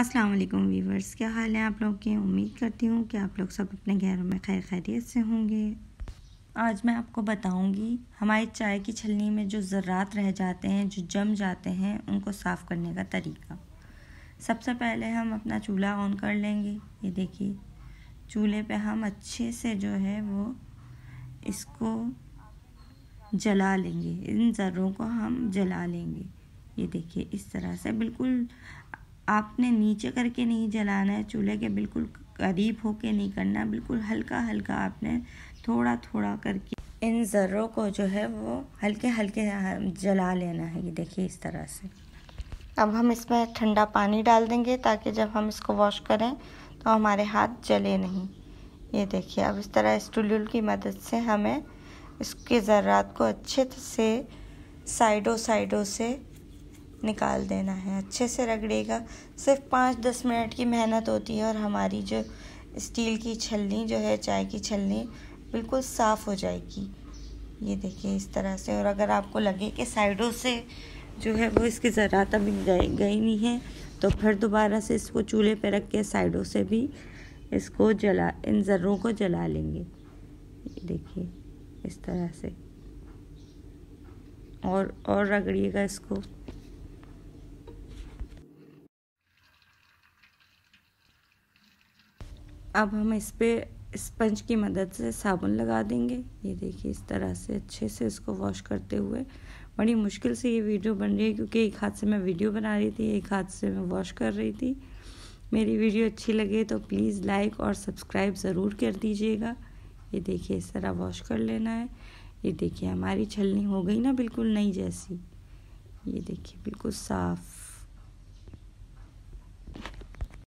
अस्सलाम वालेकुम वीवर्स क्या हाल है आप लोग के उम्मीद करती हूँ कि आप लोग सब अपने घरों में खैर खैरियत से होंगे आज मैं आपको बताऊंगी हमारी चाय की छलनी में जो ज़रात रह जाते हैं जो जम जाते हैं उनको साफ़ करने का तरीका सबसे पहले हम अपना चूल्हा ऑन कर लेंगे ये देखिए चूल्हे पे हम अच्छे से जो है वो इसको जला लेंगे इन ज़र्रों को हम जला लेंगे ये देखिए इस तरह से बिल्कुल आपने नीचे करके नहीं जलाना है चूल्हे के बिल्कुल करीब होके नहीं करना बिल्कुल हल्का हल्का आपने थोड़ा थोड़ा करके इन ज़र्रों को जो है वो हल्के हल्के जला लेना है ये देखिए इस तरह से अब हम इसमें ठंडा पानी डाल देंगे ताकि जब हम इसको वॉश करें तो हमारे हाथ जले नहीं ये देखिए अब इस तरह स्टूल की मदद से हमें इसके ज़रात को अच्छे से साइडों साइडों से निकाल देना है अच्छे से रगड़ेगा सिर्फ पाँच दस मिनट की मेहनत होती है और हमारी जो स्टील की छलनी जो है चाय की छलनी बिल्कुल साफ़ हो जाएगी ये देखिए इस तरह से और अगर आपको लगे कि साइडों से जो है वो इसकी ज़रात गए गई नहीं है तो फिर दोबारा से इसको चूल्हे पर रख के साइडों से भी इसको जला इन ज़र्रों को जला लेंगे ये देखिए इस तरह से और और रगड़िएगा इसको अब हम इस पर स्पंज की मदद से साबुन लगा देंगे ये देखिए इस तरह से अच्छे से इसको वॉश करते हुए बड़ी मुश्किल से ये वीडियो बन रही है क्योंकि एक हाथ से मैं वीडियो बना रही थी एक हाथ से मैं वॉश कर रही थी मेरी वीडियो अच्छी लगे तो प्लीज़ लाइक और सब्सक्राइब ज़रूर कर दीजिएगा ये देखिए इस तरह वॉश कर लेना है ये देखिए हमारी छलनी हो गई ना बिल्कुल नई जैसी ये देखिए बिल्कुल साफ़